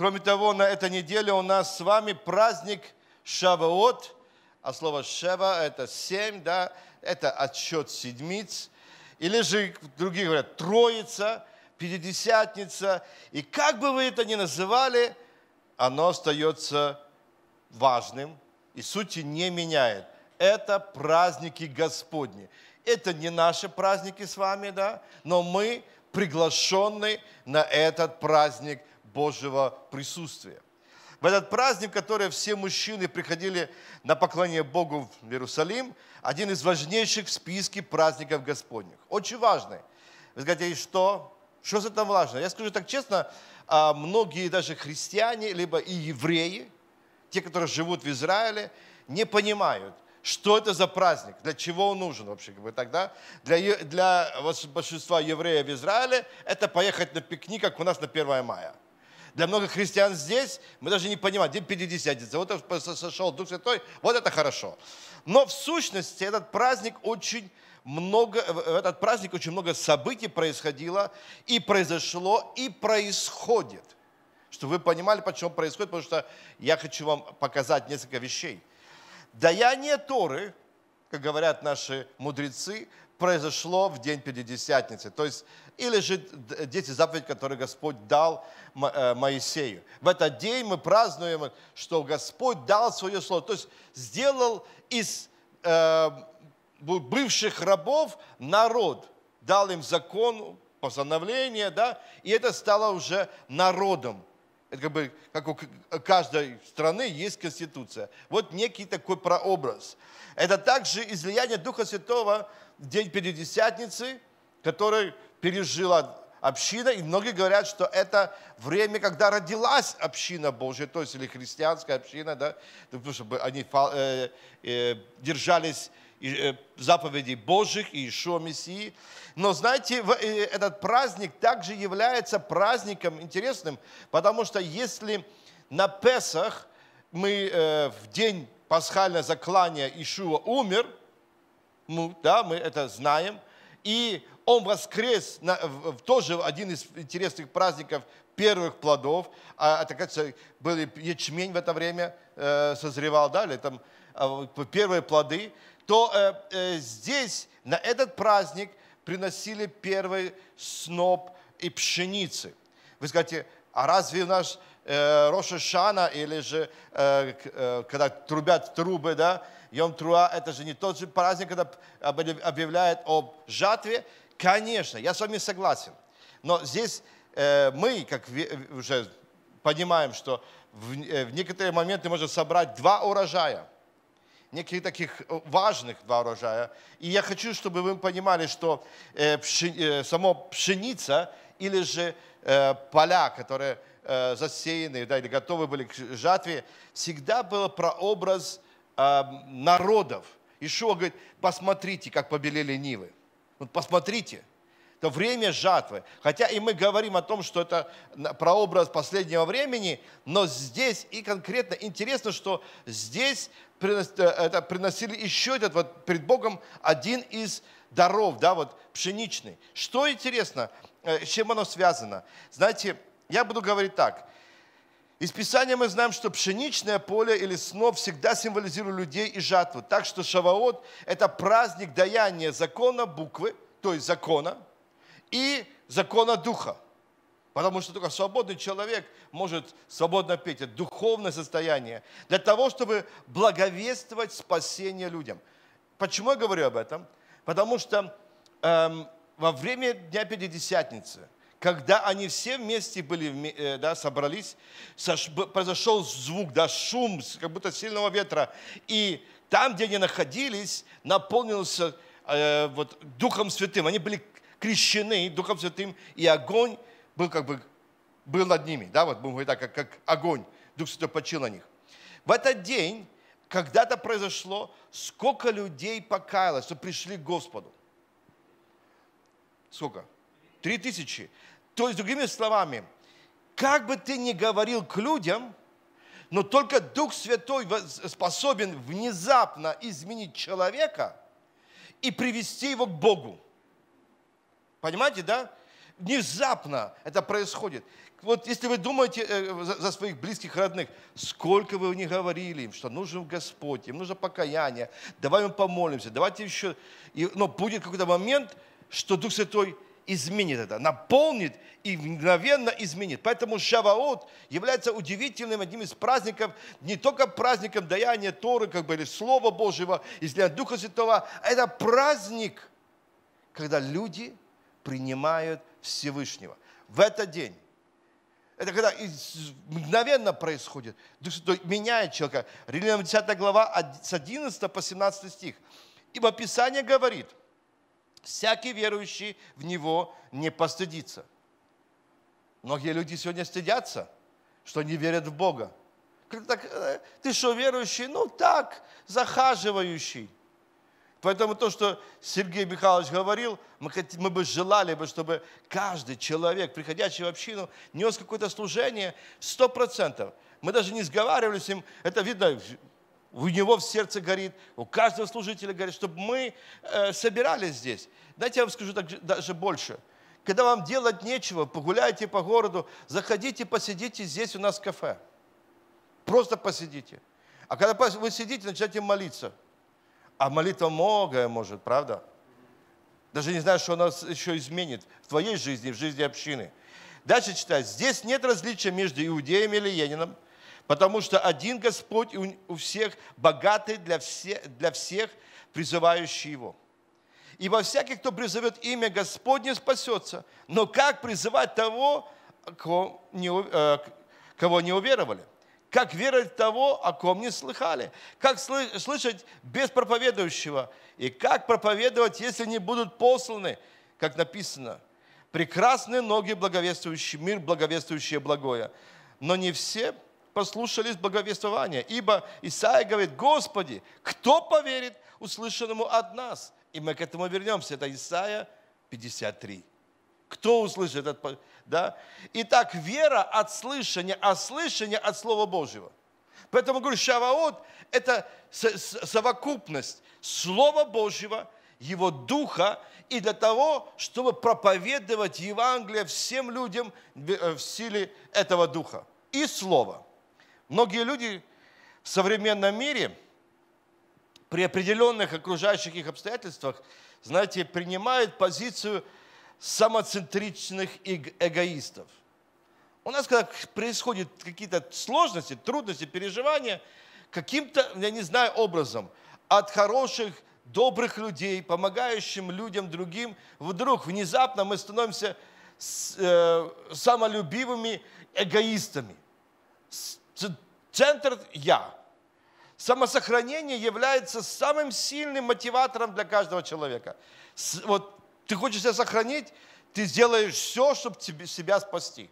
Кроме того, на этой неделе у нас с вами праздник Шаваот, а слово Шева – это семь, да, это отсчет седмиц, или же, другие говорят, Троица, Пятидесятница, и как бы вы это ни называли, оно остается важным и сути не меняет. Это праздники Господни. Это не наши праздники с вами, да, но мы приглашены на этот праздник Божьего присутствия. В этот праздник, в который все мужчины приходили на поклонение Богу в Иерусалим, один из важнейших в списке праздников Господних. Очень важный. Вы скажете, и что? Что за это важно? Я скажу так честно, а, многие даже христиане, либо и евреи, те, которые живут в Израиле, не понимают, что это за праздник, для чего он нужен вообще. Как бы тогда для, для большинства евреев в Израиле это поехать на пикник, как у нас на 1 мая – для многих христиан здесь мы даже не понимаем, где Пятидесятница, вот сошел Дух Святой, вот это хорошо. Но в сущности этот праздник очень много, в этот праздник очень много событий происходило и произошло, и происходит. Чтобы вы понимали, почему происходит, потому что я хочу вам показать несколько вещей. Даяние Торы, как говорят наши мудрецы, произошло в день Пятидесятницы. То есть, и лежит дети заповедь, которые Господь дал э, Моисею. В этот день мы празднуем, что Господь дал свое слово. То есть, сделал из э, бывших рабов народ, дал им закон, постановление, да, и это стало уже народом. Это как бы, как у каждой страны есть конституция. Вот некий такой прообраз. Это также излияние Духа Святого в день Пятидесятницы, который пережила община, и многие говорят, что это время, когда родилась община Божья, то есть или христианская община, да, потому ну, что они э, э, держались Э, заповедей Божьих и Ишуа Мессии. Но знаете, э, этот праздник также является праздником интересным, потому что если на Песах мы э, в день пасхального заклания Ишуа умер, мы, да, мы это знаем, и он воскрес, на, в, в тоже один из интересных праздников первых плодов, а, это, а, кажется, был ячмень в это время э, созревал, да, или там э, первые плоды, то э, э, здесь на этот праздник приносили первый сноп и пшеницы. Вы скажете, а разве у нас э, Роша Шана или же э, э, когда трубят трубы, да, Йом Труа, это же не тот же праздник, когда объявляет об жатве? Конечно, я с вами согласен. Но здесь э, мы, как уже понимаем, что в, э, в некоторые моменты можно собрать два урожая – неких таких э, важных два урожая. И я хочу, чтобы вы понимали, что э, пши, э, само пшеница или же э, поля, которые э, засеяны да, или готовы были к жатве, всегда было прообраз э, народов. Ишуа говорит, посмотрите, как побелели Нивы. Вот посмотрите – это время жатвы. Хотя и мы говорим о том, что это прообраз последнего времени, но здесь и конкретно интересно, что здесь э, это приносили еще этот вот перед Богом один из даров, да, вот пшеничный. Что интересно, э, с чем оно связано? Знаете, я буду говорить так. Из Писания мы знаем, что пшеничное поле или снов всегда символизирует людей и жатву. Так что Шаваот – это праздник даяния закона буквы, то есть закона, и закона духа. Потому что только свободный человек может свободно петь. Это духовное состояние. Для того, чтобы благовествовать спасение людям. Почему я говорю об этом? Потому что эм, во время Дня Пятидесятницы, когда они все вместе были, э, да, собрались, сош, произошел звук, да, шум, как будто сильного ветра. И там, где они находились, наполнился э, вот, Духом Святым. Они были крещены Духом Святым, и огонь был как бы был над ними, да, вот будем говорить так, как, как огонь, Дух Святой почил на них. В этот день когда-то произошло, сколько людей покаялось, что пришли к Господу. Сколько? Три тысячи. То есть, другими словами, как бы ты ни говорил к людям, но только Дух Святой способен внезапно изменить человека и привести его к Богу. Понимаете, да? Внезапно это происходит. Вот если вы думаете э, за, своих близких, родных, сколько вы не говорили им, что нужен Господь, им нужно покаяние, давай мы помолимся, давайте еще... И, но будет какой-то момент, что Дух Святой изменит это, наполнит и мгновенно изменит. Поэтому Шаваот является удивительным одним из праздников, не только праздником даяния Торы, как бы, или Слова Божьего, излияния Духа Святого, а это праздник, когда люди – принимают Всевышнего. В этот день. Это когда мгновенно происходит, меняет человека. Римлянам 10 глава с 11 по 17 стих. Ибо Писание говорит, всякий верующий в Него не постыдится. Многие люди сегодня стыдятся, что не верят в Бога. Так, э, ты что, верующий? Ну так, захаживающий. Поэтому то, что Сергей Михайлович говорил, мы, хотим, мы бы желали, бы, чтобы каждый человек, приходящий в общину, нес какое-то служение 100%. Мы даже не сговаривались с ним, это видно, у него в сердце горит, у каждого служителя горит, чтобы мы э, собирались здесь. Дайте я вам скажу так, даже больше – когда вам делать нечего, погуляйте по городу, заходите, посидите здесь у нас в кафе. Просто посидите. А когда вы сидите, начинайте молиться – а молитва многое может, правда? Даже не знаю, что она еще изменит в твоей жизни, в жизни общины. Дальше читать. Здесь нет различия между иудеем и ленином, потому что один Господь у всех, богатый для, все, для всех, призывающий Его. Ибо всякий, кто призовет имя Господне, спасется. Но как призывать того, кого не, э, кого не уверовали? Как веровать в того, о ком не слыхали? Как слышать без проповедующего? И как проповедовать, если не будут посланы? Как написано, прекрасные ноги благовествующий мир, благовествующие благое. Но не все послушались благовествования, ибо Исаия говорит, Господи, кто поверит услышанному от нас? И мы к этому вернемся, это Исаия 53. Кто услышит этот... Да? Итак, вера от слышания, а слышание от Слова Божьего. Поэтому, говорю, Шаваот – это совокупность Слова Божьего, Его Духа, и для того, чтобы проповедовать Евангелие всем людям в э, силе этого Духа и Слова. Многие люди в современном мире при определенных окружающих их обстоятельствах, знаете, принимают позицию – самоцентричных эгоистов. У нас, когда происходят какие-то сложности, трудности, переживания, каким-то, я не знаю, образом, от хороших, добрых людей, помогающим людям, другим, вдруг внезапно мы становимся э, самолюбивыми эгоистами. Центр «я». Самосохранение является самым сильным мотиватором для каждого человека. Вот ты хочешь себя сохранить, ты сделаешь все, чтобы тебе, себя спасти.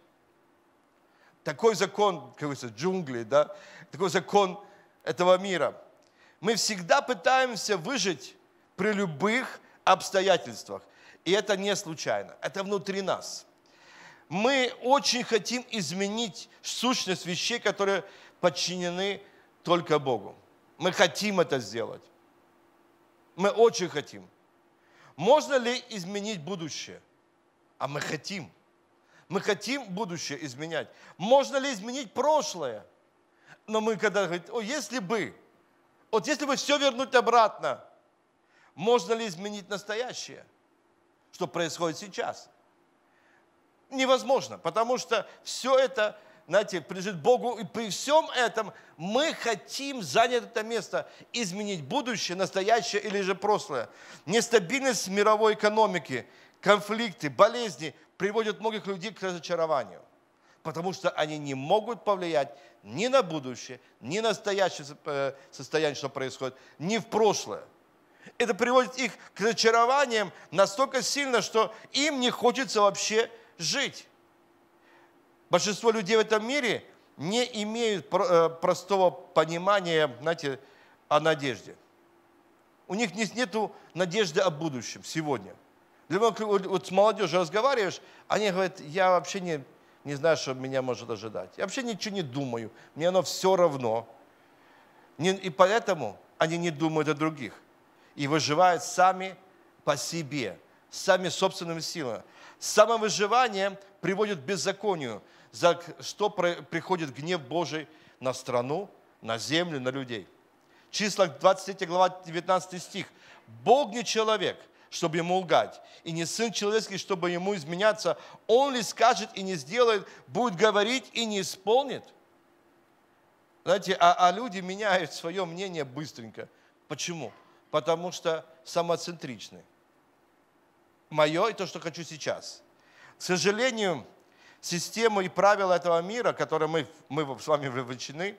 Такой закон, как говорится, джунглей, да? Такой закон этого мира. Мы всегда пытаемся выжить при любых обстоятельствах. И это не случайно, это внутри нас. Мы очень хотим изменить сущность вещей, которые подчинены только Богу. Мы хотим это сделать. Мы очень хотим. Можно ли изменить будущее? А мы хотим. Мы хотим будущее изменять. Можно ли изменить прошлое? Но мы когда говорим, о, если бы, вот если бы все вернуть обратно, можно ли изменить настоящее, что происходит сейчас? Невозможно, потому что все это знаете, принадлежит Богу. И при всем этом мы хотим занять это место, изменить будущее, настоящее или же прошлое. Нестабильность мировой экономики, конфликты, болезни приводят многих людей к разочарованию, потому что они не могут повлиять ни на будущее, ни на настоящее э, состояние, что происходит, ни в прошлое. Это приводит их к разочарованиям настолько сильно, что им не хочется вообще жить. Большинство людей в этом мире не имеют э, простого понимания, знаете, о надежде. У них нет надежды о будущем сегодня. Для вот с молодежью разговариваешь, они говорят, я вообще не, не знаю, что меня может ожидать. Я вообще ничего не думаю, мне оно все равно. И поэтому они не думают о других. И выживают сами по себе, сами собственными силами. Самовыживание приводит к беззаконию за что приходит гнев Божий на страну, на землю, на людей. Числах 23 глава 19 стих. «Бог не человек, чтобы ему лгать, и не сын человеческий, чтобы ему изменяться. Он ли скажет и не сделает, будет говорить и не исполнит?» Знаете, а, а люди меняют свое мнение быстренько. Почему? Потому что самоцентричны. Мое и то, что хочу сейчас. К сожалению, систему и правила этого мира, которые мы, мы с вами вовлечены,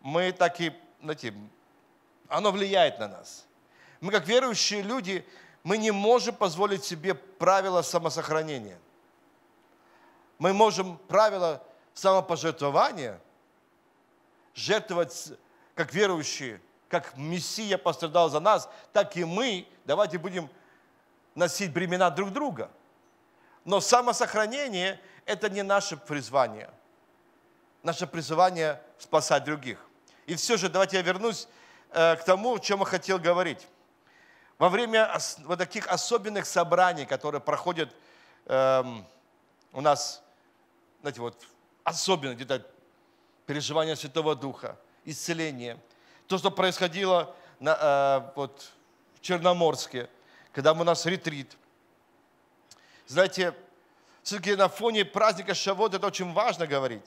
мы так и, знаете, оно влияет на нас. Мы как верующие люди, мы не можем позволить себе правила самосохранения. Мы можем правила самопожертвования жертвовать как верующие, как Мессия пострадал за нас, так и мы, давайте будем носить бремена друг друга. Но самосохранение – это не наше призвание. Наше призвание спасать других. И все же давайте я вернусь э, к тому, о чем я хотел говорить. Во время вот таких особенных собраний, которые проходят эм, у нас, знаете, вот особенно где-то переживание Святого Духа, исцеление, то, что происходило на, э, вот, в Черноморске, когда у нас ретрит. Знаете, все-таки на фоне праздника Шавот это очень важно говорить.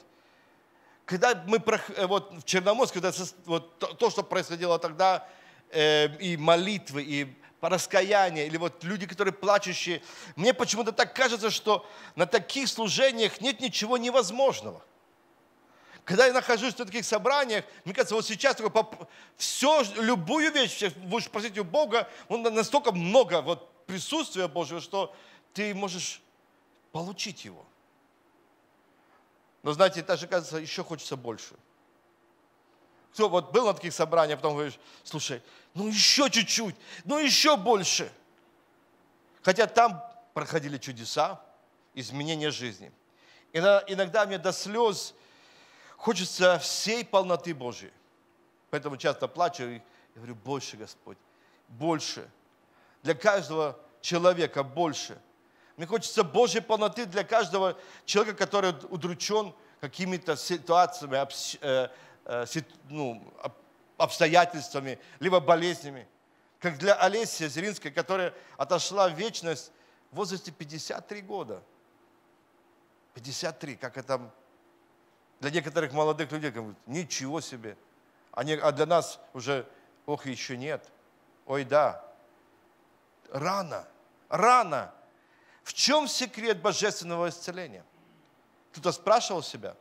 Когда мы, э, вот в Черноморске, когда, вот, то, что происходило тогда, э, и молитвы, и раскаяние, или вот люди, которые плачущие, мне почему-то так кажется, что на таких служениях нет ничего невозможного. Когда я нахожусь на таких собраниях, мне кажется, вот сейчас такое поп... все, любую вещь, будешь просить у Бога, он ну, настолько много вот присутствия Божьего, что ты можешь получить его. Но знаете, даже кажется, еще хочется больше. Кто вот был на таких собраниях, а потом говоришь, слушай, ну еще чуть-чуть, ну еще больше. Хотя там проходили чудеса, изменения жизни. Иногда, иногда мне до слез хочется всей полноты Божьей. Поэтому часто плачу и говорю, больше, Господь, больше. Для каждого человека больше – мне хочется Божьей полноты для каждого человека, который удручен какими-то ситуациями, э, э, ну, обстоятельствами, либо болезнями. Как для Олеси Зеринской, которая отошла в вечность в возрасте 53 года. 53, как это для некоторых молодых людей, говорят: ничего себе. а для нас уже, ох, еще нет. Ой, да. Рано, рано. В чем секрет божественного исцеления? Кто-то спрашивал себя.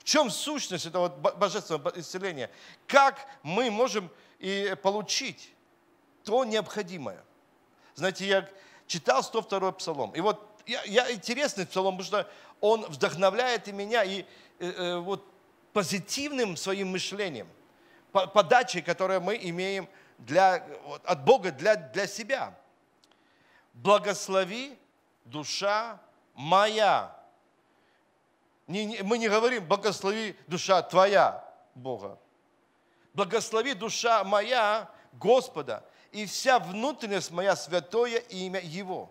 В чем сущность этого божественного исцеления? Как мы можем и получить то необходимое? Знаете, я читал 102 псалом. И вот я, я интересный псалом, потому что он вдохновляет и меня, и э, э, вот позитивным своим мышлением, по, подачей, которую мы имеем для, вот, от Бога для, для себя. Благослови душа моя. Не, не, мы не говорим, благослови душа твоя, Бога. Благослови душа моя, Господа, и вся внутренность моя, святое имя Его.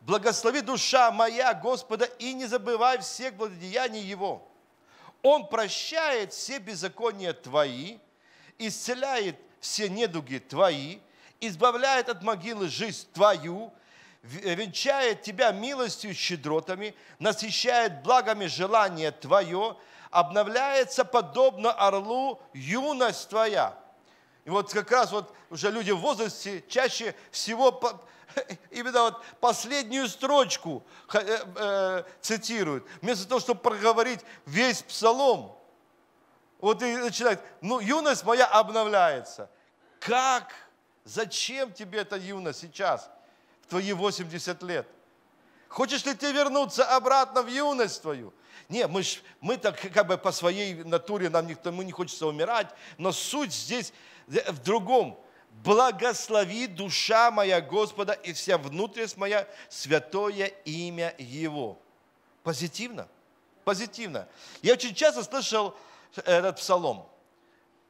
Благослови душа моя, Господа, и не забывай всех благодеяний Его. Он прощает все беззакония твои, исцеляет все недуги твои, избавляет от могилы жизнь твою, венчает тебя милостью, щедротами, насыщает благами желание твое, обновляется подобно орлу юность твоя. И вот как раз вот уже люди в возрасте чаще всего именно вот последнюю строчку э, э, цитируют, вместо того, чтобы проговорить весь псалом. Вот и начинает, ну, юность моя обновляется. Как? Зачем тебе эта юность сейчас? твои 80 лет? Хочешь ли ты вернуться обратно в юность твою? Не, мы, ж, мы так как бы по своей натуре, нам никто, мы не хочется умирать, но суть здесь в другом. Благослови душа моя Господа и вся внутренность моя, святое имя Его. Позитивно? Позитивно. Я очень часто слышал этот псалом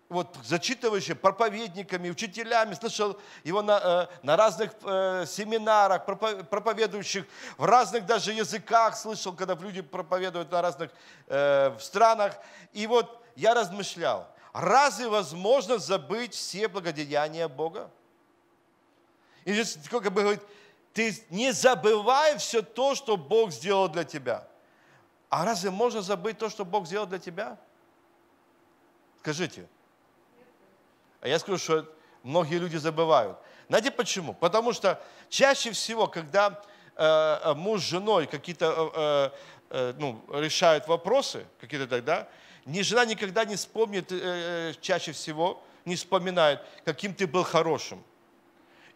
вот зачитывающими, проповедниками, учителями, слышал его на, э, на разных э, семинарах, проповедующих в разных даже языках, слышал, когда люди проповедуют на разных э, странах. И вот я размышлял, разве возможно забыть все благодеяния Бога? И здесь как бы говорит, ты не забывай все то, что Бог сделал для тебя. А разве можно забыть то, что Бог сделал для тебя? Скажите, а я скажу, что многие люди забывают. Знаете почему? Потому что чаще всего, когда э, э муж с женой какие-то э, э, э, ну, решают вопросы, какие-то тогда, ни жена никогда не вспомнит э, э, чаще всего, не вспоминает, каким ты был хорошим.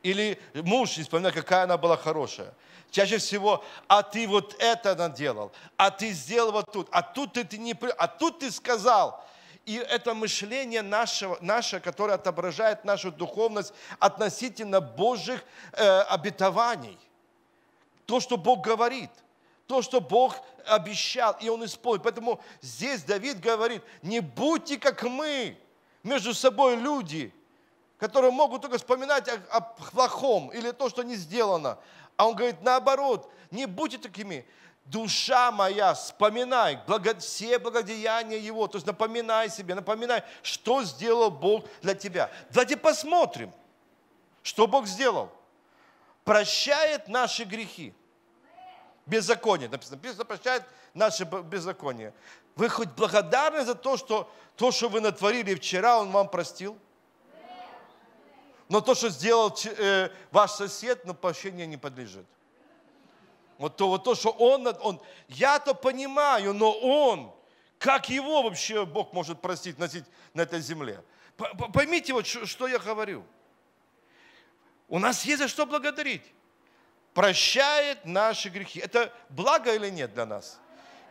Или муж не вспоминает, какая она была хорошая. Чаще всего, а ты вот это наделал, а ты сделал вот тут, а тут ты, ты не... А тут ты сказал, и это мышление наше, наше которое отображает нашу духовность относительно Божьих э, обетований. То, что Бог говорит – то, что Бог обещал, и Он исполнит. Поэтому здесь Давид говорит, не будьте как мы, между собой люди, которые могут только вспоминать о, о плохом или то, что не сделано. А он говорит, наоборот, не будьте такими душа моя, вспоминай благо, все благодеяния Его. То есть напоминай себе, напоминай, что сделал Бог для тебя. Давайте посмотрим, что Бог сделал. Прощает наши грехи. Беззаконие. Написано, написано прощает наши беззакония. Вы хоть благодарны за то, что то, что вы натворили вчера, Он вам простил? Но то, что сделал э, ваш сосед, на ну, прощение не подлежит. Вот то, вот то, что он, он я-то понимаю, но он, как его вообще Бог может простить носить на этой земле? Поймите вот, что я говорю. У нас есть за что благодарить. Прощает наши грехи. Это благо или нет для нас?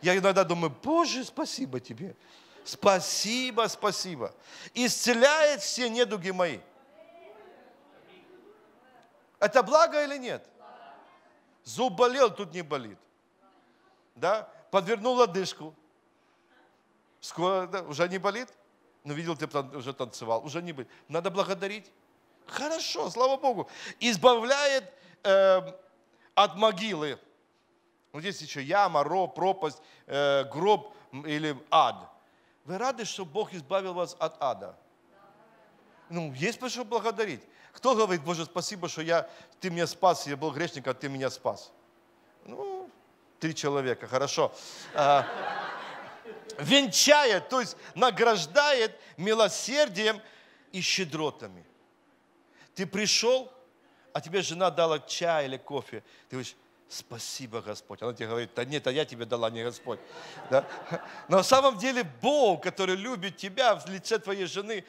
Я иногда думаю, Боже, спасибо тебе. Спасибо, спасибо. Исцеляет все недуги мои. Это благо или нет? Зуб болел, тут не болит. Да? Подвернул лодыжку. Скоро, да, уже не болит? Ну, видел, ты уже танцевал, уже не болит. Надо благодарить. Хорошо, слава Богу. Избавляет э, от могилы. Вот здесь еще яма, ров, пропасть, э, гроб или ад. Вы рады, что Бог избавил вас от ада? Ну, есть по что благодарить. Кто говорит, Боже, спасибо, что я, ты меня спас, я был грешником, а ты меня спас? Ну, три человека, хорошо. А, венчает, то есть награждает милосердием и щедротами. Ты пришел, а тебе жена дала чай или кофе. Ты говоришь, спасибо, Господь. Она тебе говорит, да нет, а я тебе дала, не Господь. Да? Но на самом деле Бог, который любит тебя в лице твоей жены,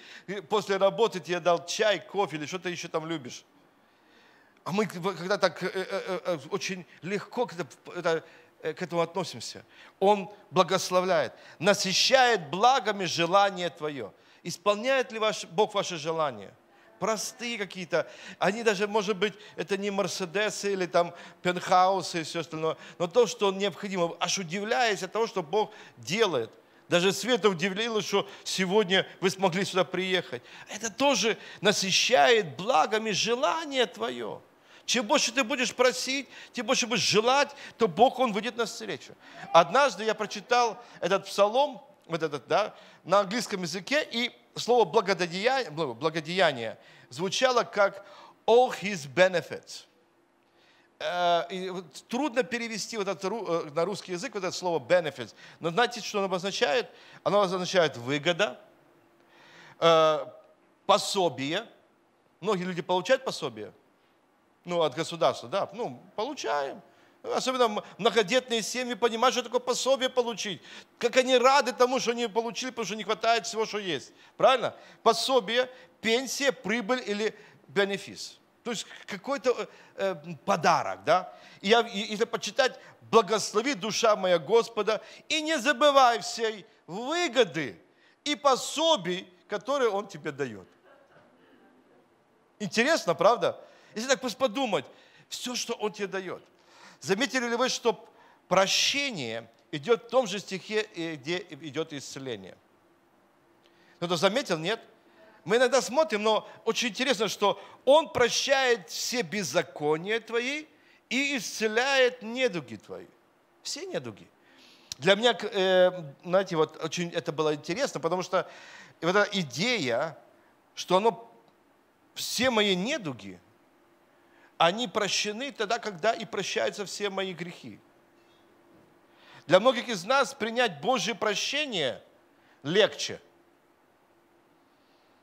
после работы тебе дал чай, кофе или что ты еще там любишь. А мы когда так э, э, э, очень легко к этому относимся. Он благословляет, насыщает благами желание твое. Исполняет ли ваш, Бог ваше желание? простые какие-то. Они даже, может быть, это не Мерседесы или там пентхаусы и все остальное, но то, что необходимо. Аж удивляясь от того, что Бог делает. Даже Света удивилась, что сегодня вы смогли сюда приехать. Это тоже насыщает благами желание твое. Чем больше ты будешь просить, тем больше будешь желать, то Бог, Он выйдет на встречу. Однажды я прочитал этот псалом, вот этот, да, на английском языке, и слово благодеяние, ну, благодеяние звучало как all his benefits. Э, трудно перевести вот это э, на русский язык вот это слово benefits, но знаете, что оно обозначает? Оно обозначает выгода, э, пособие. Многие люди получают пособие, ну, от государства, да, ну, получаем особенно многодетные семьи, понимают, что такое пособие получить. Как они рады тому, что они получили, потому что не хватает всего, что есть. Правильно? Пособие, пенсия, прибыль или бенефис. То есть какой-то э, э подарок, да? И я, если почитать, благослови душа моя Господа, и не забывай всей выгоды и пособий, которые Он тебе дает. Интересно, правда? Если так подумать, все, что Он тебе дает. Заметили ли вы, что прощение идет в том же стихе, где идет исцеление? Кто-то заметил, нет? Мы иногда смотрим, но очень интересно, что Он прощает все беззакония твои и исцеляет недуги твои. Все недуги. Для меня, э, знаете, вот очень это было интересно, потому что вот эта идея, что оно, все мои недуги, они прощены тогда, когда и прощаются все мои грехи. Для многих из нас принять Божье прощение легче.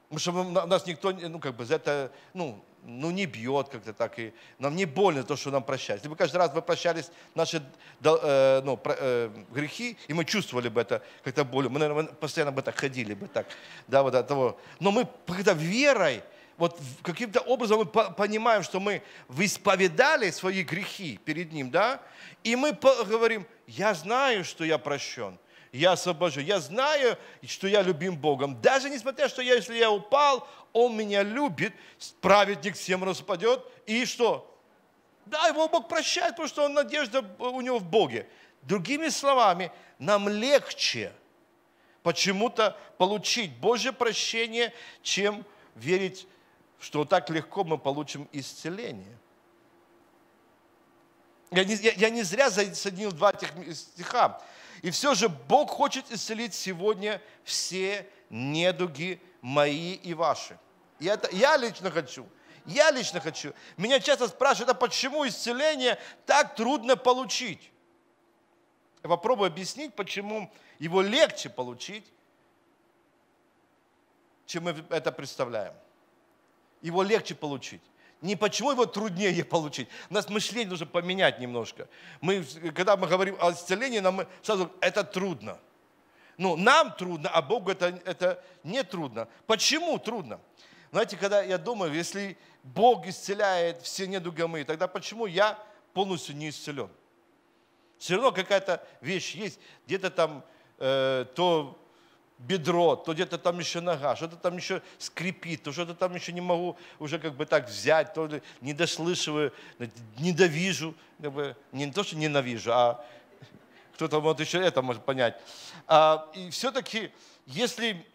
Потому что нас никто, ну, как бы, за это, ну, ну, не бьет как-то так, и нам не больно то, что нам прощают. Если бы каждый раз мы прощались наши э, ну, про, э, грехи, и мы чувствовали бы это как-то болью, мы, наверное, постоянно бы так ходили бы так, да, вот от того. Но мы когда верой вот каким-то образом мы понимаем, что мы исповедали свои грехи перед Ним, да, и мы говорим, я знаю, что я прощен, я освобожу, я знаю, что я любим Богом. Даже несмотря, что я, если я упал, Он меня любит, праведник всем распадет, и что? Да, его Бог прощает, потому что он надежда у него в Боге. Другими словами, нам легче почему-то получить Божье прощение, чем верить что так легко мы получим исцеление. Я не, я, я не зря соединил два этих стиха. И все же Бог хочет исцелить сегодня все недуги мои и ваши. И это я лично хочу. Я лично хочу. Меня часто спрашивают, а почему исцеление так трудно получить? Я попробую объяснить, почему его легче получить, чем мы это представляем его легче получить. Не почему его труднее получить. У нас мышление нужно поменять немножко. Мы, когда мы говорим о исцелении, нам сразу это трудно. Ну, нам трудно, а Богу это, это не трудно. Почему трудно? Знаете, когда я думаю, если Бог исцеляет все недуги а мои, тогда почему я полностью не исцелен? Все равно какая-то вещь есть. Где-то там э, то бедро, то где-то там еще нога, что-то там еще скрипит, то что-то там еще не могу уже как бы так взять, то не дослышиваю, недовижу, как бы, не то, что ненавижу, а кто-то вот еще это может понять. А, и все-таки, если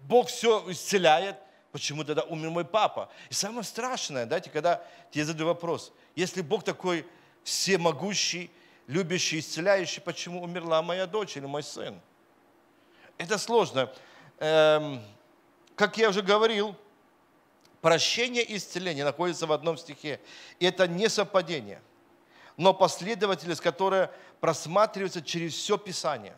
Бог все исцеляет, почему тогда умер мой папа? И самое страшное, знаете, когда тебе задаю вопрос, если Бог такой всемогущий, любящий, исцеляющий, почему умерла моя дочь или мой сын? это сложно. Эм, как я уже говорил, прощение и исцеление находятся в одном стихе. И это не совпадение, но последовательность, которая просматривается через все Писание.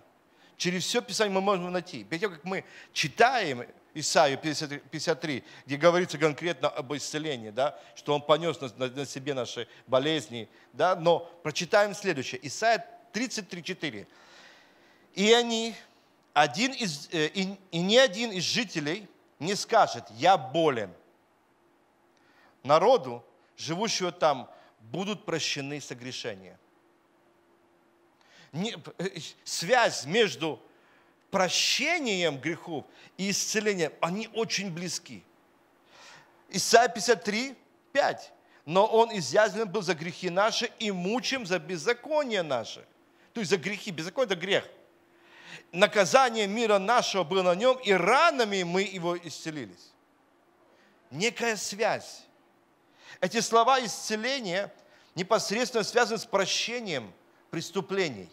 Через все Писание мы можем найти. Ведь как мы читаем Исаию 53, где говорится конкретно об исцелении, да, что он понес на, на, на себе наши болезни. Да, но прочитаем следующее. Исаия 33, 4. «И они, один из, э, и, и ни один из жителей не скажет, я болен. Народу, живущего там, будут прощены согрешения. Не, э, э, связь между прощением грехов и исцелением, они очень близки. Исайя 53, 5. Но он изъязвлен был за грехи наши и мучим за беззаконие наше. То есть за грехи. Беззаконие – это грех – наказание мира нашего было на нем, и ранами мы его исцелились. Некая связь. Эти слова исцеления непосредственно связаны с прощением преступлений.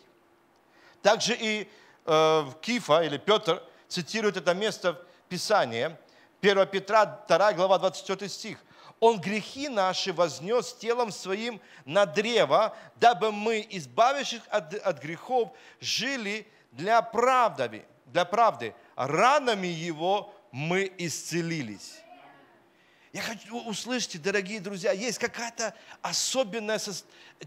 Также и э, Кифа или Петр цитирует это место в Писании, 1 Петра, 2 глава, 24 стих. Он грехи наши вознес телом своим на древо, дабы мы, избавившись от, от грехов, жили для правды, для правды. Ранами Его мы исцелились. Я хочу, услышьте, дорогие друзья, есть какая-то особенная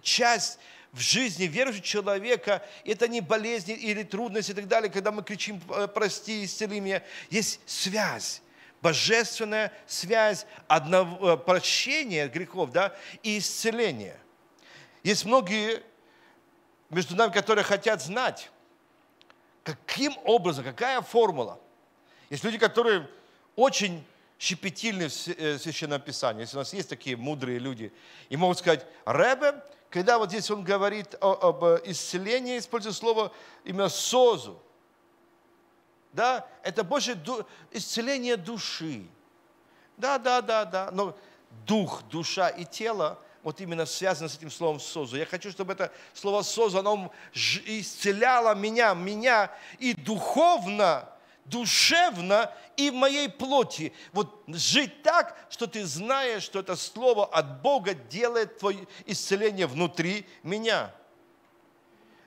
часть в жизни верующего человека, это не болезни или трудности и так далее, когда мы кричим «прости, исцели меня», есть связь божественная связь одного, э, прощения грехов да, и исцеления. Есть многие между нами, которые хотят знать, Каким образом, какая формула? Есть люди, которые очень щепетильны э, в Священном Писании. Если у нас есть такие мудрые люди, и могут сказать, Ребе, когда вот здесь он говорит об э, исцелении, использует слово имя созу. Да, это больше исцеление души. Да, да, да, да. Но дух, душа и тело – вот именно связано с этим словом «созу». Я хочу, чтобы это слово «созу», оно исцеляло меня, меня и духовно, душевно, и в моей плоти. Вот жить так, что ты знаешь, что это слово от Бога делает твое исцеление внутри меня.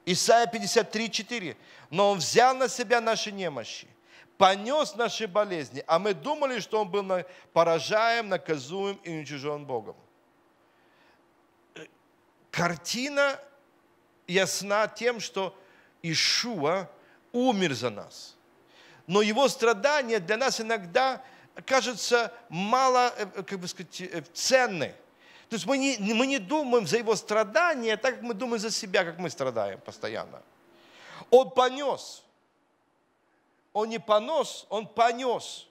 Исайя 53, 4. «Но Он взял на себя наши немощи, понес наши болезни, а мы думали, что Он был поражаем, наказуем и уничижен Богом» картина ясна тем, что Ишуа умер за нас. Но его страдания для нас иногда кажутся мало, э, э, как бы сказать, э, ценны. То есть мы не, мы не думаем за его страдания, так как мы думаем за себя, как мы страдаем постоянно. Он понес. Он не понос, он понес.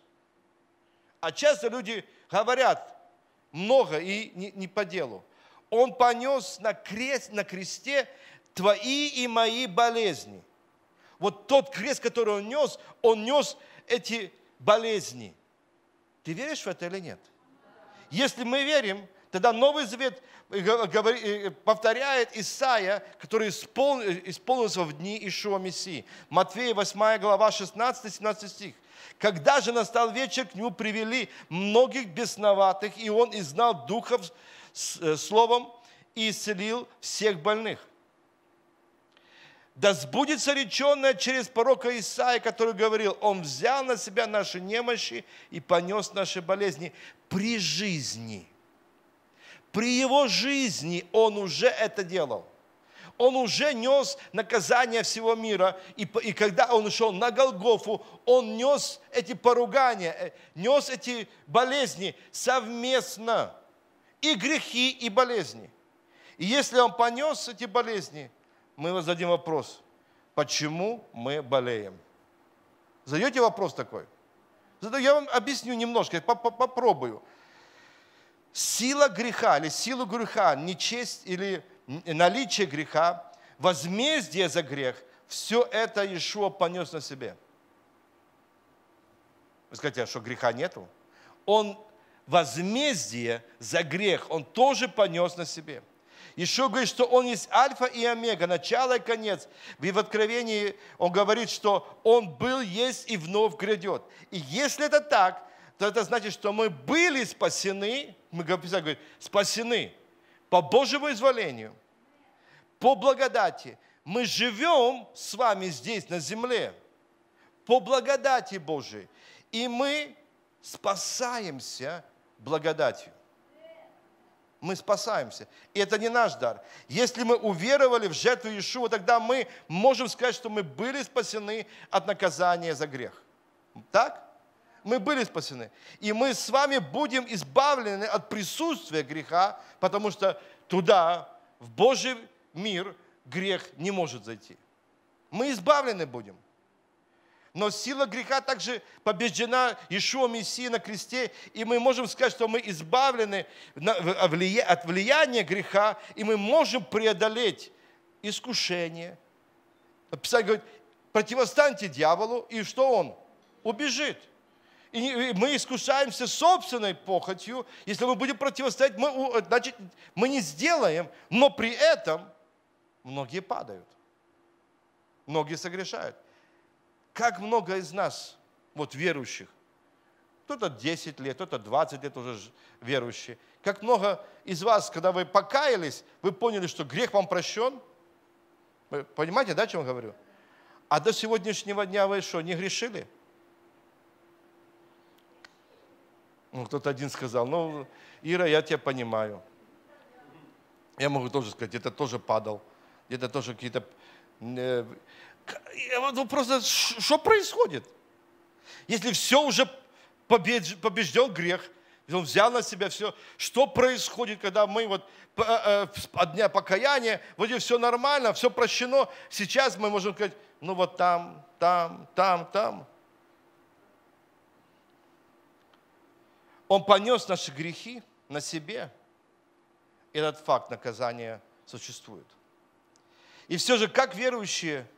А часто люди говорят много и не, не по делу. Он понес на, крест, на кресте твои и мои болезни. Вот тот крест, который он нес, он нес эти болезни. Ты веришь в это или нет? Если мы верим, тогда Новый Завет э, э, э, повторяет Исаия, который исполнился в дни Ишуа Мессии. Матфея 8 глава 16-17 стих. «Когда же настал вечер, к нему привели многих бесноватых, и он изгнал духов Э, словом и исцелил всех больных. Да сбудется реченное через пророка Исаия, который говорил, он взял на себя наши немощи и понес наши болезни при жизни. При его жизни он уже это делал. Он уже нес наказание всего мира. И, и когда он ушел на Голгофу, он нес эти поругания, э, нес эти болезни совместно и грехи, и болезни. И если он понес эти болезни, мы зададим вопрос, почему мы болеем? Задаете вопрос такой? Я вам объясню немножко, попробую. Сила греха или силу греха, нечесть или наличие греха, возмездие за грех, все это Иешуа понес на себе. Вы скажете, а что греха нету? Он возмездие за грех он тоже понес на себе. Еще говорит, что он есть альфа и омега, начало и конец. И в Откровении он говорит, что он был, есть и вновь грядет. И если это так, то это значит, что мы были спасены, мы говорим, спасены по Божьему изволению, по благодати. Мы живем с вами здесь, на земле, по благодати Божией. И мы спасаемся благодатью. Мы спасаемся. И это не наш дар. Если мы уверовали в жертву Иешуа, тогда мы можем сказать, что мы были спасены от наказания за грех. Так? Мы были спасены. И мы с вами будем избавлены от присутствия греха, потому что туда, в Божий мир, грех не может зайти. Мы избавлены будем. Но сила греха также побеждена Ишуа Мессии на кресте, и мы можем сказать, что мы избавлены а, от влияния греха, и мы можем преодолеть искушение. Писание говорит, противостаньте дьяволу, и что он? Убежит. И мы искушаемся собственной похотью. Если мы будем противостоять, мы, значит, мы не сделаем, но при этом многие падают. Многие согрешают. Как много из нас, вот верующих, кто-то 10 лет, кто-то 20 лет уже верующие. Как много из вас, когда вы покаялись, вы поняли, что грех вам прощен? Вы понимаете, да, о чем я говорю? А до сегодняшнего дня вы что, не грешили? Ну, кто-то один сказал, ну, Ира, я тебя понимаю. Я могу тоже сказать, где-то тоже падал, где-то тоже какие-то э, просто, что происходит? Если все уже побежден грех, он взял на себя все. Что происходит, когда мы вот э, э, от дня покаяния, вроде все нормально, все прощено. Сейчас мы можем сказать, ну вот там, там, там, там. Он понес наши грехи на себе. Этот факт наказания существует. И все же, как верующие –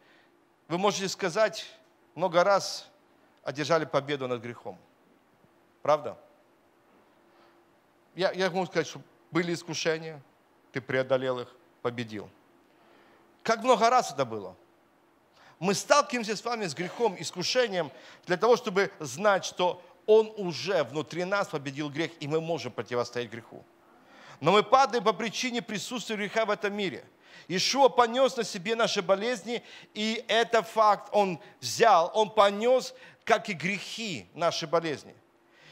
вы можете сказать много раз, одержали победу над грехом. Правда? Я, я могу сказать, что были искушения, ты преодолел их, победил. Как много раз это было? Мы сталкиваемся с вами с грехом, искушением, для того, чтобы знать, что Он уже внутри нас победил грех, и мы можем противостоять греху. Но мы падаем по причине присутствия греха в этом мире. Ишуа понес на себе наши болезни, и это факт. Он взял, он понес, как и грехи наши болезни.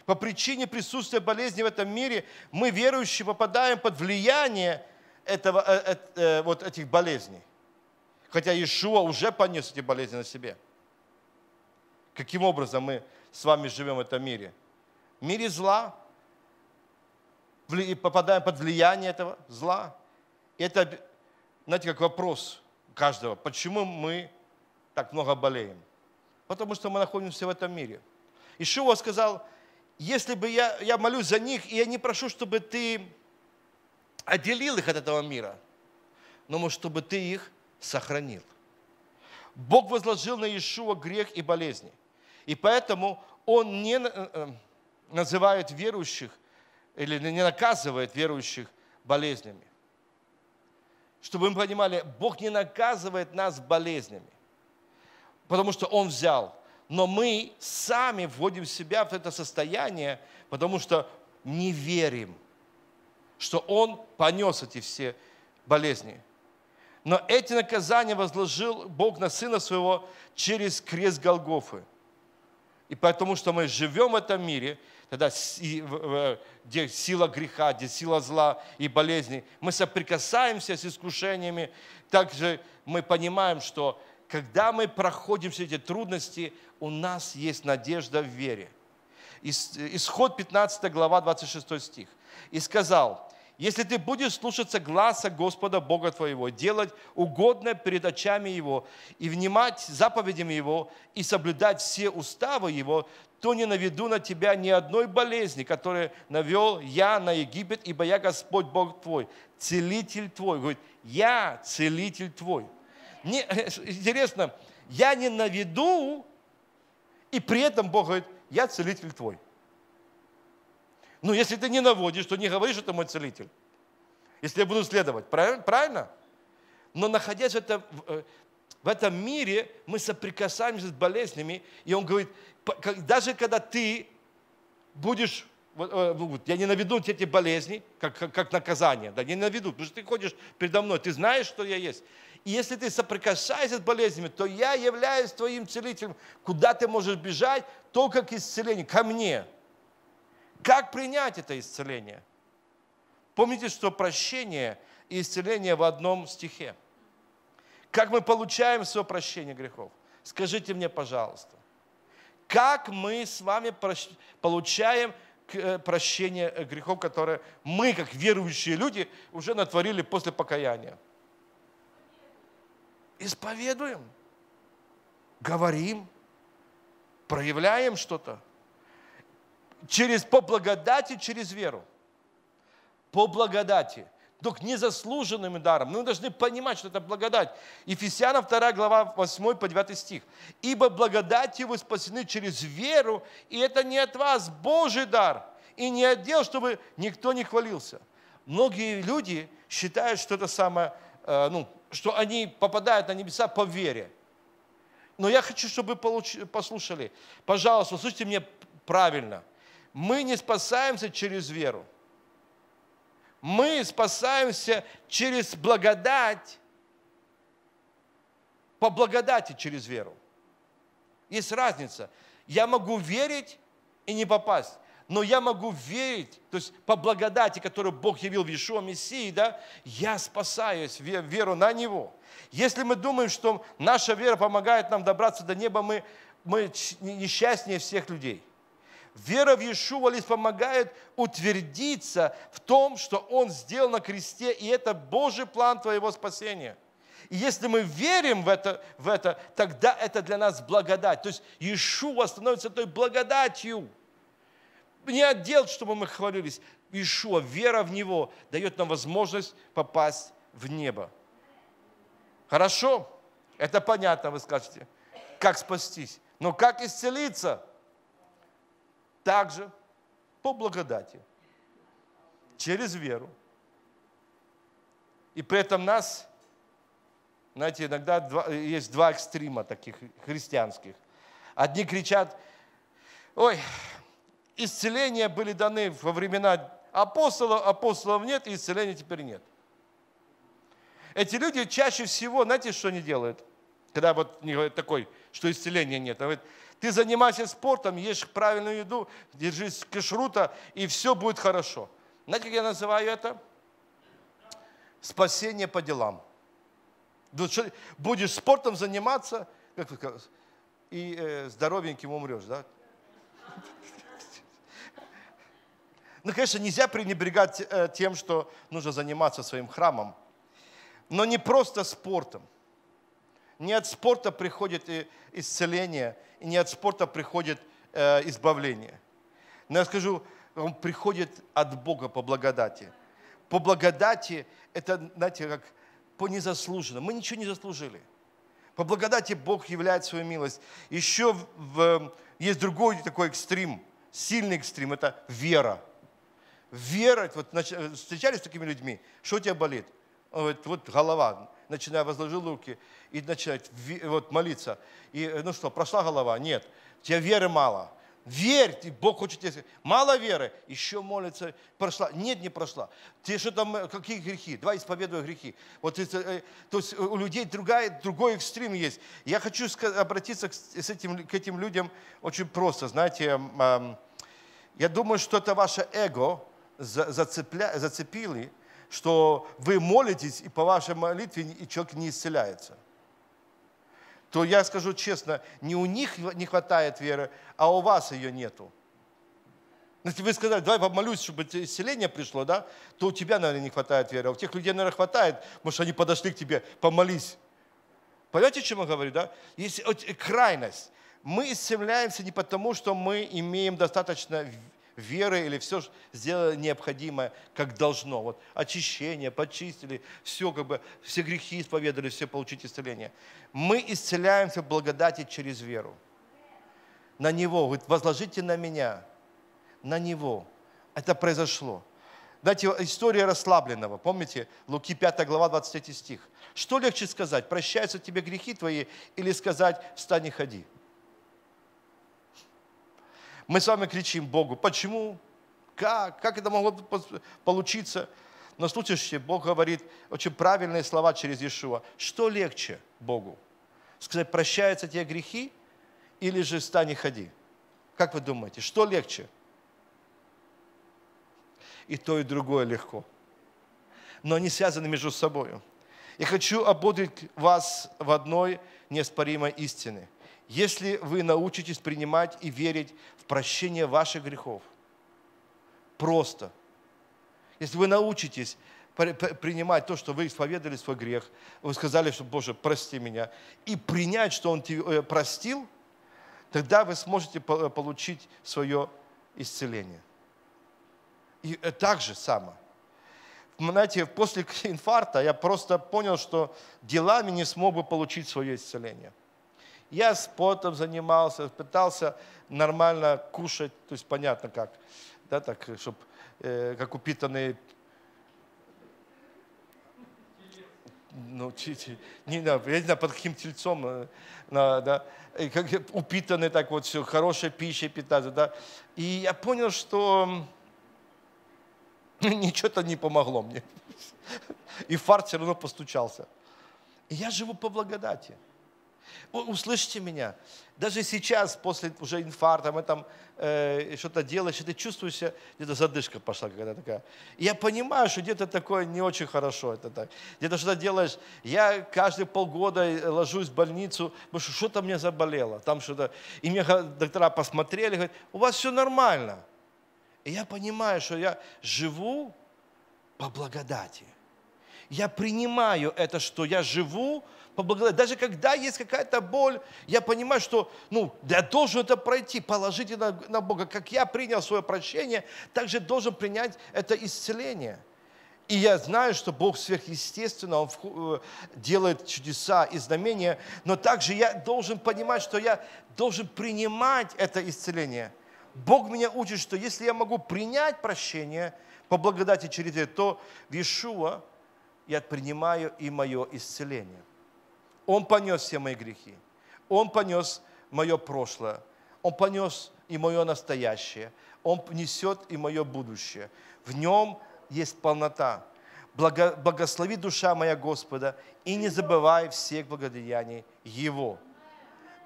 По причине присутствия болезни в этом мире мы, верующие, попадаем под влияние этого, э, э, э вот этих болезней. Хотя Иешуа уже понес эти болезни на себе. Каким образом мы с вами живем в этом мире? В мире зла, попадаем под влияние этого зла. Это знаете, как вопрос каждого, почему мы так много болеем? Потому что мы находимся в этом мире. Ишуа сказал, если бы я, я молюсь за них, и я не прошу, чтобы ты отделил их от этого мира, но чтобы ты их сохранил. Бог возложил на Иешуа грех и болезни. И поэтому Он не э, э, называет верующих или не наказывает верующих болезнями чтобы мы понимали, Бог не наказывает нас болезнями, потому что Он взял. Но мы сами вводим себя в это состояние, потому что не верим, что Он понес эти все болезни. Но эти наказания возложил Бог на Сына Своего через крест Голгофы. И потому что мы живем в этом мире – когда, где сила греха, где сила зла и болезни, мы соприкасаемся с искушениями, также мы понимаем, что когда мы проходим все эти трудности, у нас есть надежда в вере. Исход 15 глава, 26 стих. «И сказал, если ты будешь слушаться гласа Господа Бога твоего, делать угодное перед очами Его и внимать заповедям Его и соблюдать все уставы Его, то не наведу на тебя ни одной болезни, которую навел я на Египет, ибо я Господь Бог твой, целитель твой. Говорит, я целитель твой. Мне э, интересно, я не наведу, и при этом Бог говорит, я целитель твой. Ну, если ты не наводишь, то не говоришь, что ты мой целитель. Если я буду следовать, правильно? Но находясь это, э, в этом мире, мы соприкасаемся с болезнями, и он говорит, даже когда ты будешь, э, ну я не эти болезни, как, как, как наказание, да, не наведу, потому что ты ходишь передо мной, ты знаешь, что я есть. И если ты соприкасаешься с болезнями, то я являюсь твоим целителем. Куда ты можешь бежать? Только к исцелению, ко мне. Как принять это исцеление? Помните, что прощение и исцеление в одном стихе. Как мы получаем все прощение грехов? Скажите мне, пожалуйста как мы с вами получаем э, прощение э, грехов, которые мы, как верующие люди, уже натворили после покаяния. Исповедуем, говорим, проявляем что-то. Через, по благодати, через веру. По благодати только незаслуженным даром. Мы должны понимать, что это благодать. Ефесянам 2 глава 8 по 9 стих. «Ибо благодатью вы спасены через веру, и это не от вас Божий дар, и не отдел, чтобы никто не хвалился». Многие люди считают, что это самое, э, ну, что они попадают на небеса по вере. Но я хочу, чтобы вы послушали. Пожалуйста, слушайте меня правильно. Мы не спасаемся через веру мы спасаемся через благодать, по благодати через веру. Есть разница. Я могу верить и не попасть, но я могу верить, то есть по благодати, которую Бог явил в Иешуа Мессии, да, я спасаюсь веру на Него. Если мы думаем, что наша вера помогает нам добраться до неба, мы, мы несчастнее всех людей – Вера в Иешуа лишь помогает утвердиться в том, что Он сделал на кресте, и это Божий план твоего спасения. И если мы верим в это, в это, тогда это для нас благодать. То есть Иешуа становится той благодатью. Не отдел, чтобы мы хвалились. Иешуа, вера в Него дает нам возможность попасть в небо. Хорошо, это понятно, вы скажете. Как спастись? Но как исцелиться? Также по благодати, через веру. И при этом нас, знаете, иногда два, есть два экстрима таких христианских. Одни кричат, ой, исцеления были даны во времена апостолов, апостолов нет, и исцеления теперь нет. Эти люди чаще всего, знаете, что они делают? Когда вот не говорят такой, что исцеления нет, а говорят, ты занимайся спортом, ешь правильную еду, держись кешрута, и все будет хорошо. Знаете, как я называю это? Спасение по делам. Будешь спортом заниматься, как, и э, здоровеньким умрешь, да? Ну, конечно, нельзя пренебрегать э, тем, что нужно заниматься своим храмом. Но не просто спортом. Не от спорта приходит э, исцеление – и не от спорта приходит э, избавление. Но я скажу, он приходит от Бога по благодати. По благодати это, знаете, как по незаслуженно. Мы ничего не заслужили. По благодати Бог являет свою милость. Еще в, есть другой такой экстрим, сильный экстрим, это вера. Вера, вот встречались с такими людьми, что у тебя болит? Он говорит, вот голова начинаю, возложил руки и начать вот, молиться. И э, ну что, прошла голова? Нет. Тебе веры мало. Верь, ты, Бог хочет тебе Мало веры, еще молится, прошла. Нет, не прошла. Ты что там, э, какие грехи? Давай исповедуй грехи. Вот это, э, то есть у людей другая, другой экстрим есть. Я хочу обратиться к, с этим, к этим людям очень просто. Знаете, я думаю, что это ваше эго зацепля, зацепили, что вы молитесь, и по вашей молитве и человек не исцеляется, то я скажу честно, не у них не хватает веры, а у вас ее нету. Если вы сказали, давай помолюсь, чтобы исцеление пришло, да, то у тебя, наверное, не хватает веры. А у тех людей, наверное, хватает, потому что они подошли к тебе, помолись. Понимаете, о чем я говорю, да? Есть крайность. Мы исцеляемся не потому, что мы имеем достаточно веры или все сделали необходимое, как должно. Вот очищение, почистили, все как бы, все грехи исповедали, все получить исцеление. Мы исцеляемся в благодати через веру. На Него, говорит, возложите на меня, на Него. Это произошло. Знаете, история расслабленного. Помните, Луки 5 глава 23 стих. Что легче сказать, прощаются тебе грехи твои, или сказать, встань и ходи? Мы с вами кричим Богу, почему, как, как это могло получиться? Но слушайте, Бог говорит очень правильные слова через Иешуа. Что легче Богу? Сказать, прощаются те грехи, или же встань и ходи? Как вы думаете, что легче? И то, и другое легко. Но они связаны между собой. Я хочу ободрить вас в одной неоспоримой истине если вы научитесь принимать и верить в прощение ваших грехов. Просто. Если вы научитесь принимать то, что вы исповедали свой грех, вы сказали, что Боже, прости меня, и принять, что Он тебя э, простил, тогда вы сможете э, получить свое исцеление. И э, так же само. Знаете, после инфаркта я просто понял, что делами не смог бы получить свое исцеление – я спортом занимался, пытался нормально кушать, то есть понятно как, да, так, э, чтобы э, как упитанные ну, не, да, я не знаю, под каким тельцом, э, да, и как, упитанный так вот, все, хорошей пищей питаться, да. И я понял, что ну, ничего-то не помогло мне. И фарт все равно постучался. И я живу по благодати. Услышьте меня. Даже сейчас, после уже инфаркта, мы там э, что-то делаешь, и ты чувствуешь себя, где-то задышка пошла какая-то такая. И я понимаю, что где-то такое не очень хорошо это так. Где-то что-то делаешь. Я каждые полгода э, ложусь в больницу, потому что что-то мне заболело. Там что-то... И мне доктора посмотрели, говорят, у вас все нормально. И я понимаю, что я живу по благодати. Я принимаю это, что я живу поблагодарить. Даже когда есть какая-то боль, я понимаю, что ну, я должен это пройти, положить на, на Бога. Как я принял свое прощение, также должен принять это исцеление. И я знаю, что Бог сверхъестественно Он э, делает чудеса и знамения, но также я должен понимать, что я должен принимать это исцеление. Бог меня учит, что если я могу принять прощение по благодати через это, то в Иешуа я принимаю и мое исцеление. Он понес все мои грехи. Он понес мое прошлое. Он понес и мое настоящее. Он несет и мое будущее. В нем есть полнота. Благо, благослови душа моя Господа и не забывай всех благодеяний Его.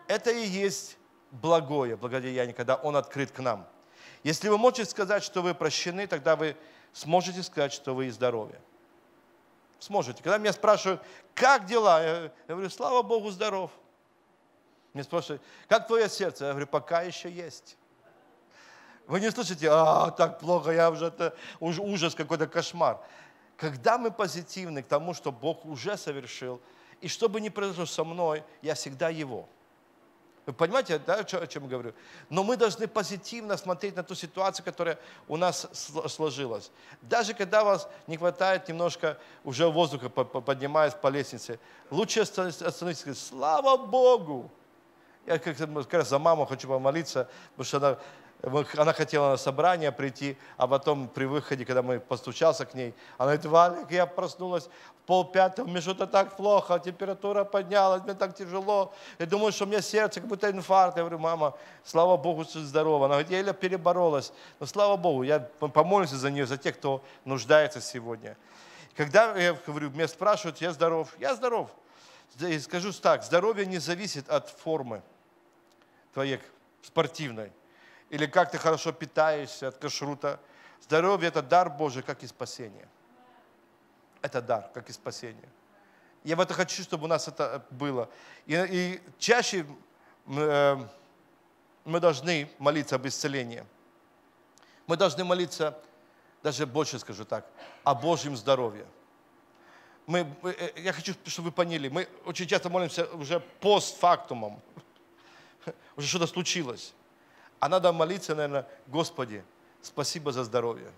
Это и есть благое благодеяние, когда Он открыт к нам. Если вы можете сказать, что вы прощены, тогда вы сможете сказать, что вы и здоровы сможете. Когда меня спрашивают, как дела, я говорю, слава Богу, здоров. Мне спрашивают, как твое сердце? Я говорю, пока еще есть. Вы не слышите, а, так плохо, я уже, это уже ужас, какой-то кошмар. Когда мы позитивны к тому, что Бог уже совершил, и что бы ни произошло со мной, я всегда Его – вы Понимаете, да, о чем я говорю? Но мы должны позитивно смотреть на ту ситуацию, которая у нас сложилась. Даже когда вас не хватает немножко уже воздуха, поднимаясь по лестнице, лучше остановиться и сказать, слава Богу! Я как раз за маму хочу помолиться, потому что она она хотела на собрание прийти, а потом при выходе, когда мы постучался к ней, она говорит, Валик, я проснулась в полпятого, мне что-то так плохо, температура поднялась, мне так тяжело. Я думаю, что у меня сердце как будто инфаркт. Я говорю, мама, слава Богу, все здорово, Она говорит, я переборолась. Но слава Богу, я помолюсь за нее, за тех, кто нуждается сегодня. Когда, я говорю, меня спрашивают, я здоров. Я здоров. И скажу так, здоровье не зависит от формы твоей спортивной или как ты хорошо питаешься от кашрута. Здоровье – это дар Божий, как и спасение. Это дар, как и спасение. Я в это хочу, чтобы у нас это э, было. И, и чаще э, мы должны молиться об исцелении. Мы должны молиться, даже больше скажу так, о Божьем здоровье. Мы, э, я хочу, чтобы вы поняли, мы очень часто молимся уже постфактумом. Уже что-то случилось. А надо молиться, наверное, Господи, спасибо за здоровье.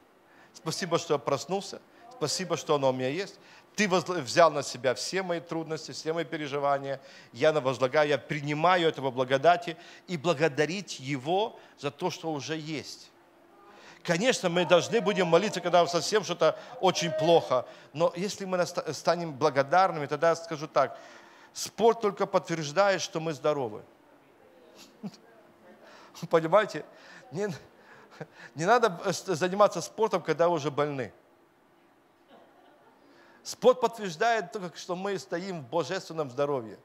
Спасибо, что я проснулся. Спасибо, что оно у меня есть. Ты взял на себя все мои трудности, все мои переживания. Я на возлагаю, я принимаю этого благодати и благодарить Его за то, что уже есть. Конечно, мы должны будем молиться, когда совсем что-то очень плохо. Но если мы станем благодарными, тогда я скажу так. Спорт только подтверждает, что мы здоровы. Понимаете? Не, не надо э, заниматься спортом, когда уже больны. Спорт подтверждает только, что мы стоим в божественном здоровье.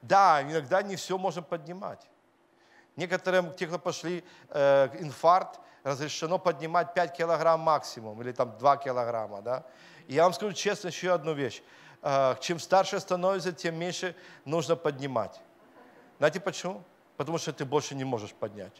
Да, иногда не все можем поднимать. Некоторым, те, кто пошли э, инфаркт, разрешено поднимать 5 килограмм максимум, или там 2 килограмма, да. И я вам скажу честно еще одну вещь. Э, чем старше становится, тем меньше нужно поднимать. Знаете почему? потому что ты больше не можешь поднять.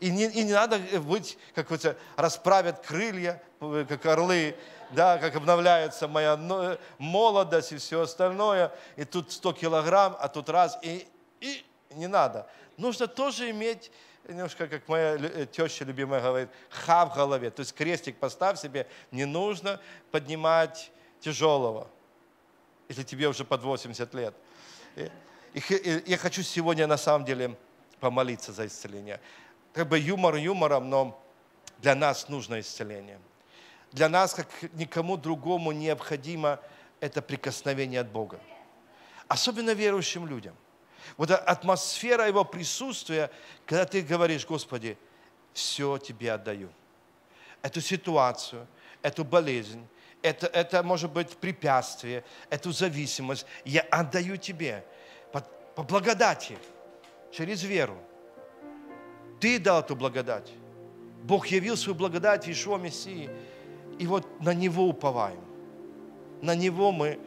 И не, и не надо э, быть, как вот расправят крылья, э, как орлы, да, как обновляется моя э, молодость и все остальное, и тут 100 килограмм, а тут раз, и, и не надо. Нужно тоже иметь немножко, как моя теща любимая говорит, ха в голове. То есть крестик поставь себе, не нужно поднимать тяжелого, если тебе уже под 80 лет. И я хочу сегодня на самом деле помолиться за исцеление. Как бы юмор юмором, но для нас нужно исцеление. Для нас, как никому другому, необходимо это прикосновение от Бога. Особенно верующим людям. Вот атмосфера Его присутствия, когда ты говоришь, Господи, все Тебе отдаю. Эту ситуацию, эту болезнь, это, это может быть препятствие, эту зависимость. Я отдаю Тебе по благодати, через веру. Ты дал эту благодать. Бог явил свою благодать в Ишуа Мессии. И вот на Него уповаем. На Него мы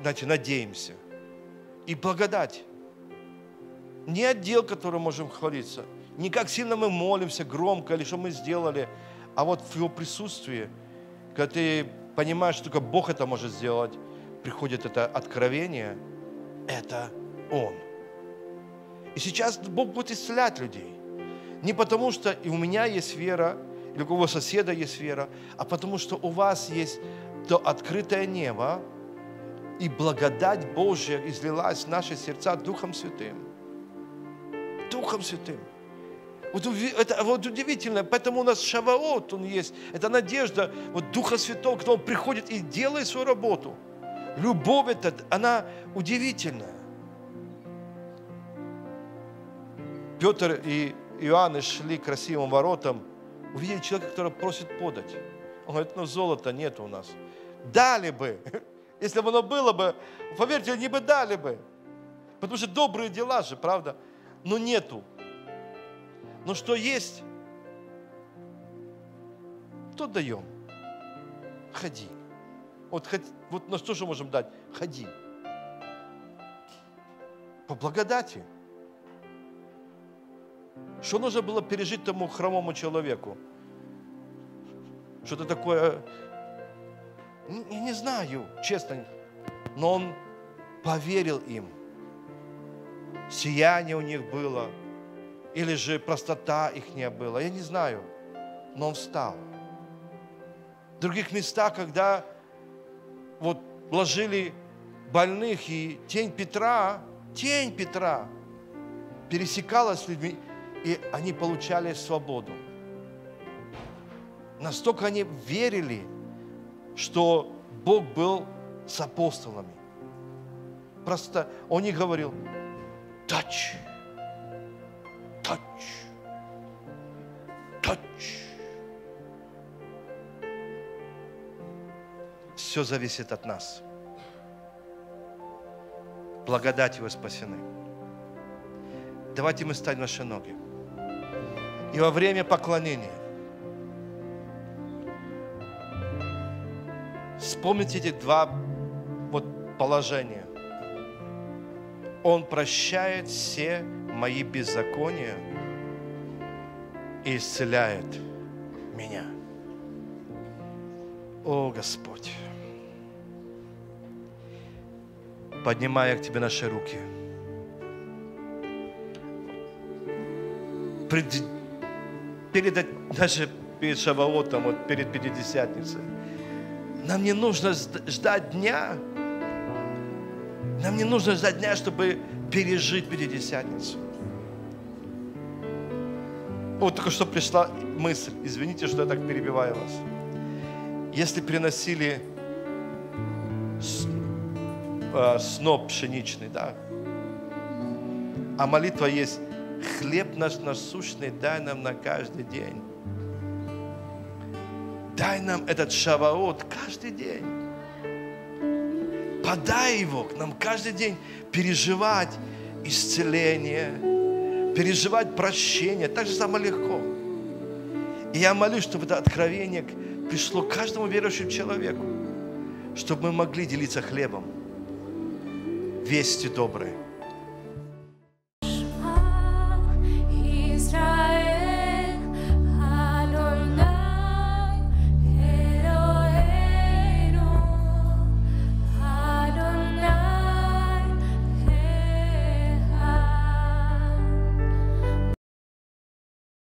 знаете, надеемся. И благодать. Не отдел, которым можем хвалиться. Не как сильно мы молимся, громко, или что мы сделали. А вот в Его присутствии, когда ты понимаешь, что только Бог это может сделать, приходит это откровение, это он. И сейчас Бог будет исцелять людей. Не потому, что и у меня есть вера, или у кого соседа есть вера, а потому, что у вас есть то открытое небо, и благодать Божья излилась в наши сердца Духом Святым. Духом Святым. Вот, это, вот удивительно, поэтому у нас шаваот, он есть, это надежда вот Духа Святого, когда он приходит и делает свою работу. Любовь эта, она удивительная. Петр и Иоанн шли к красивым воротам, увидели человека, который просит подать. Он говорит, ну золота нет у нас. Дали бы, если бы оно было бы, поверьте, они бы дали бы. Потому что добрые дела же, правда? Но нету. Но что есть, то даем. Ходи. Вот, вот на что же можем дать? Ходи. По благодати. Что нужно было пережить тому хромому человеку? Что-то такое... Э, я не знаю, честно. Но он поверил им. Сияние у них было. Или же простота их не было. Я не знаю. Но он встал. В других местах, когда вот ложили больных, и тень Петра, тень Петра пересекалась с людьми, и они получали свободу. Настолько они верили, что Бог был с апостолами. Просто он не говорил «тач», «тач», «тач». Все зависит от нас. Благодать вы спасены. Давайте мы ставим наши ноги и во время поклонения. Вспомните эти два вот положения. Он прощает все мои беззакония и исцеляет меня. О, Господь, поднимая к Тебе наши руки – пред перед, даже перед Шаваотом, вот перед Пятидесятницей. Нам не нужно ждать дня, нам не нужно ждать дня, чтобы пережить Пятидесятницу. Вот только что пришла мысль, извините, что я так перебиваю вас. Если приносили э, сноп пшеничный, да, а молитва есть Хлеб наш насущный дай нам на каждый день. Дай нам этот шаваот каждый день. Подай его к нам каждый день переживать исцеление, переживать прощение. Так же самое легко. И я молюсь, чтобы это откровение пришло каждому верующему человеку, чтобы мы могли делиться хлебом, вести добрые.